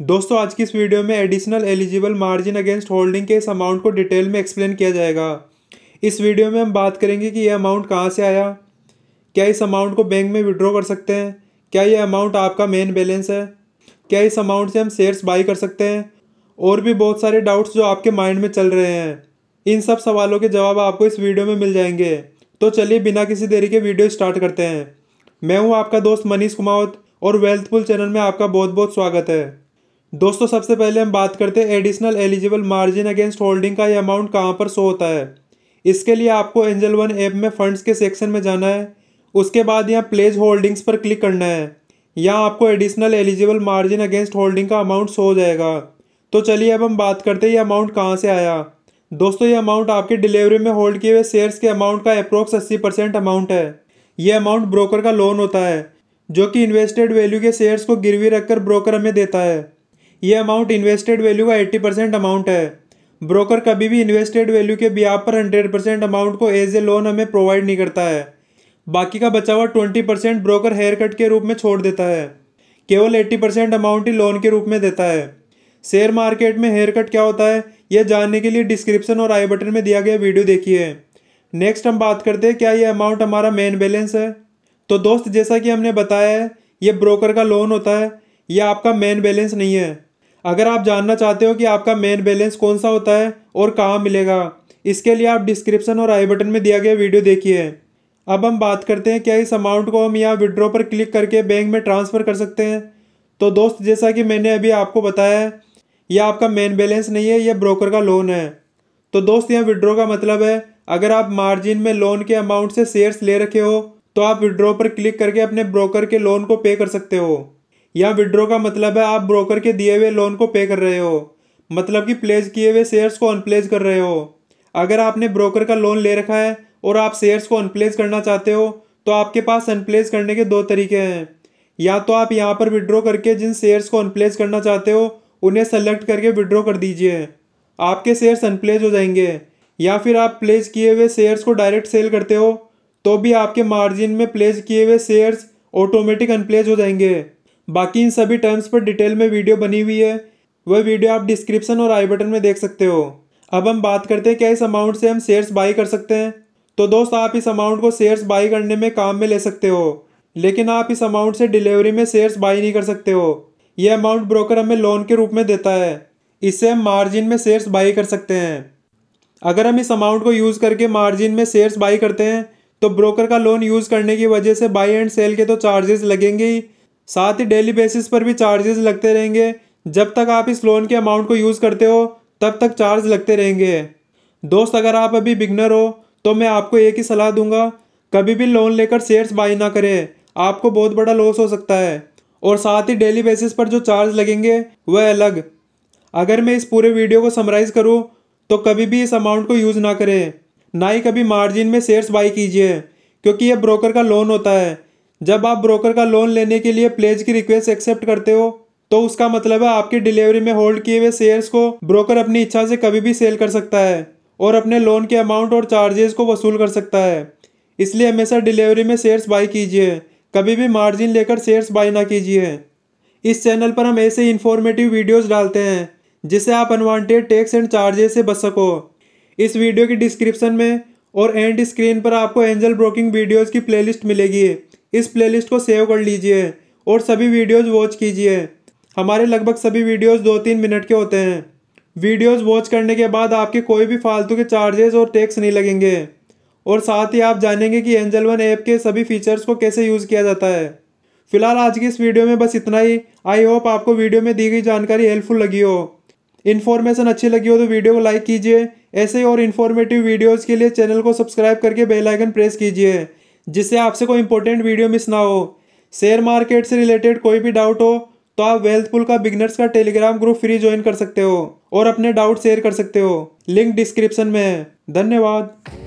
दोस्तों आज की इस वीडियो में additional eligible margin against holding के इस अमाउंट को डिटेल में एक्सप्लेन किया जाएगा इस वीडियो में हम बात करेंगे कि यह अमाउंट कहाँ से आया क्या इस अमाउंट को बैंक में विड्रॉ कर सकते हैं क्या यह अमाउंट आपका मेन बैलेंस है क्या इस अमाउंट से हम शेयर्स बाई कर सकते हैं और भी बहुत सारे डाउट्स जो आपके माइंड में चल रहे हैं इन सब सवालों के जवाब आपको इस वीडियो में मिल जाएंगे तो चलिए बिना किसी देरी के वीडियो स्टार्ट करते हैं मैं हूँ आपका दोस्त मनीष कुमावत और वेल्थफुल चैनल में आपका बहुत बहुत स्वागत है दोस्तों सबसे पहले हम बात करते हैं additional eligible margin against holding का ये अमाउंट कहाँ पर शो होता है इसके लिए आपको एंजल वन ऐप में फंड्स के सेक्शन में जाना है उसके बाद यहाँ प्लेज होल्डिंग्स पर क्लिक करना है यहाँ आपको additional eligible margin against holding का अमाउंट शो हो जाएगा तो चलिए अब हम बात करते हैं ये अमाउंट कहाँ से आया दोस्तों ये अमाउंट आपके डिलीवरी में होल्ड किए हुए शेयर्स के अमाउंट का अप्रोक्स अस्सी परसेंट अमाउंट है ये अमाउंट ब्रोकर का लोन होता है जो कि इन्वेस्टेड वैल्यू के शेयर्स को गिरवी रखकर ब्रोकर हमें देता है ये अमाउंट इन्वेस्टेड वैल्यू का 80 परसेंट अमाउंट है ब्रोकर कभी भी इन्वेस्टेड वैल्यू के बिहार पर 100 परसेंट अमाउंट को एज ए लोन हमें प्रोवाइड नहीं करता है बाकी का बचा हुआ 20 परसेंट ब्रोकर हेयर कट के रूप में छोड़ देता है केवल 80 परसेंट अमाउंट ही लोन के रूप में देता है शेयर मार्केट में हेयर कट क्या होता है यह जानने के लिए डिस्क्रिप्शन और आई बटन में दिया गया वीडियो देखिए नेक्स्ट हम बात करते हैं क्या ये अमाउंट हमारा मेन बैलेंस है तो दोस्त जैसा कि हमने बताया है ये ब्रोकर का लोन होता है यह आपका मेन बैलेंस नहीं है अगर आप जानना चाहते हो कि आपका मेन बैलेंस कौन सा होता है और कहाँ मिलेगा इसके लिए आप डिस्क्रिप्शन और आई बटन में दिया गया वीडियो देखिए अब हम बात करते हैं क्या इस अमाउंट को हम यहाँ विड्रॉ पर क्लिक करके बैंक में ट्रांसफ़र कर सकते हैं तो दोस्त जैसा कि मैंने अभी आपको बताया है यह आपका मेन बैलेंस नहीं है यह ब्रोकर का लोन है तो दोस्त यहाँ विड्रॉ का मतलब है अगर आप मार्जिन में लोन के अमाउंट से शेयर्स ले रखे हो तो आप विड्रॉ पर क्लिक करके अपने ब्रोकर के लोन को पे कर सकते हो या विड्रो का मतलब है आप ब्रोकर के दिए हुए लोन को पे कर रहे हो मतलब कि प्लेज किए हुए शेयर्स को अनप्लेज कर रहे हो अगर आपने ब्रोकर का लोन ले रखा है और आप शेयर्स को अनप्लेज करना चाहते हो तो आपके पास अनप्लेज करने के दो तरीके हैं या तो आप यहाँ पर विड्रॉ करके जिन शेयर्स को अनप्लेज करना चाहते हो उन्हें सेलेक्ट करके विड्रॉ कर दीजिए आपके शेयर्स अनप्लेज हो जाएंगे या फिर आप प्लेज किए हुए शेयर्स को डायरेक्ट सेल करते हो तो भी आपके मार्जिन में प्लेज किए हुए शेयर्स ऑटोमेटिक अनप्लेज हो जाएंगे बाकी इन सभी टर्म्स पर डिटेल में वीडियो बनी हुई है वह वीडियो आप डिस्क्रिप्शन और आई बटन में देख सकते हो अब हम बात करते हैं क्या इस अमाउंट से हम शेयर्स बाई कर सकते हैं तो दोस्त आप इस अमाउंट को शेयर्स बाई करने में काम में ले सकते हो लेकिन आप इस अमाउंट से डिलीवरी में शेयर्स बाई नहीं कर सकते हो यह अमाउंट ब्रोकर हमें लोन के रूप में देता है इससे हम मार्जिन में शेयर्स बाई कर सकते हैं अगर हम इस अमाउंट को यूज़ करके मार्जिन में शेयर्स बाई करते हैं तो ब्रोकर का लोन यूज़ करने की वजह से बाई एंड सेल के तो चार्जेस लगेंगे ही साथ ही डेली बेसिस पर भी चार्जेस लगते रहेंगे जब तक आप इस लोन के अमाउंट को यूज़ करते हो तब तक चार्ज लगते रहेंगे दोस्त अगर आप अभी बिगनर हो तो मैं आपको एक ही सलाह दूंगा कभी भी लोन लेकर शेयर्स बाई ना करें आपको बहुत बड़ा लॉस हो सकता है और साथ ही डेली बेसिस पर जो चार्ज लगेंगे वह अलग अगर मैं इस पूरे वीडियो को समराइज़ करूँ तो कभी भी इस अमाउंट को यूज़ ना करें ना ही कभी मार्जिन में शेयर्स बाई कीजिए क्योंकि यह ब्रोकर का लोन होता है जब आप ब्रोकर का लोन लेने के लिए प्लेज की रिक्वेस्ट एक्सेप्ट करते हो तो उसका मतलब है आपकी डिलीवरी में होल्ड किए हुए शेयर्स को ब्रोकर अपनी इच्छा से कभी भी सेल कर सकता है और अपने लोन के अमाउंट और चार्जेस को वसूल कर सकता है इसलिए हमेशा डिलीवरी में शेयर्स बाई कीजिए कभी भी मार्जिन लेकर शेयर्स बाई ना कीजिए इस चैनल पर हम ऐसे इन्फॉर्मेटिव वीडियोस डालते हैं जिससे आप अनवांटेड टैक्स एंड चार्जेस से बच सको इस वीडियो की डिस्क्रिप्शन में और एंड स्क्रीन पर आपको एंजल ब्रोकिंग वीडियोज़ की प्ले मिलेगी इस प्लेलिस्ट को सेव कर लीजिए और सभी वीडियोज़ वॉच कीजिए हमारे लगभग सभी वीडियोज दो तीन मिनट के होते हैं वीडियोस वॉच करने के बाद आपके कोई भी फालतू के चार्जेस और टैक्स नहीं लगेंगे और साथ ही आप जानेंगे कि एंजल वन ऐप के सभी फीचर्स को कैसे यूज़ किया जाता है फिलहाल आज की इस वीडियो में बस इतना ही आई होप आपको वीडियो में दी गई जानकारी हेल्पफुल लगी हो इन्फॉर्मेशन अच्छी लगी हो तो वीडियो को लाइक कीजिए ऐसे और इन्फॉर्मेटिव वीडियोज़ के लिए चैनल को सब्सक्राइब करके बेलाइकन प्रेस कीजिए जिससे आपसे कोई इंपॉर्टेंट वीडियो मिस ना हो शेयर मार्केट से रिलेटेड कोई भी डाउट हो तो आप वेल्थ पुल का बिगनर्स का टेलीग्राम ग्रुप फ्री ज्वाइन कर सकते हो और अपने डाउट शेयर कर सकते हो लिंक डिस्क्रिप्शन में है धन्यवाद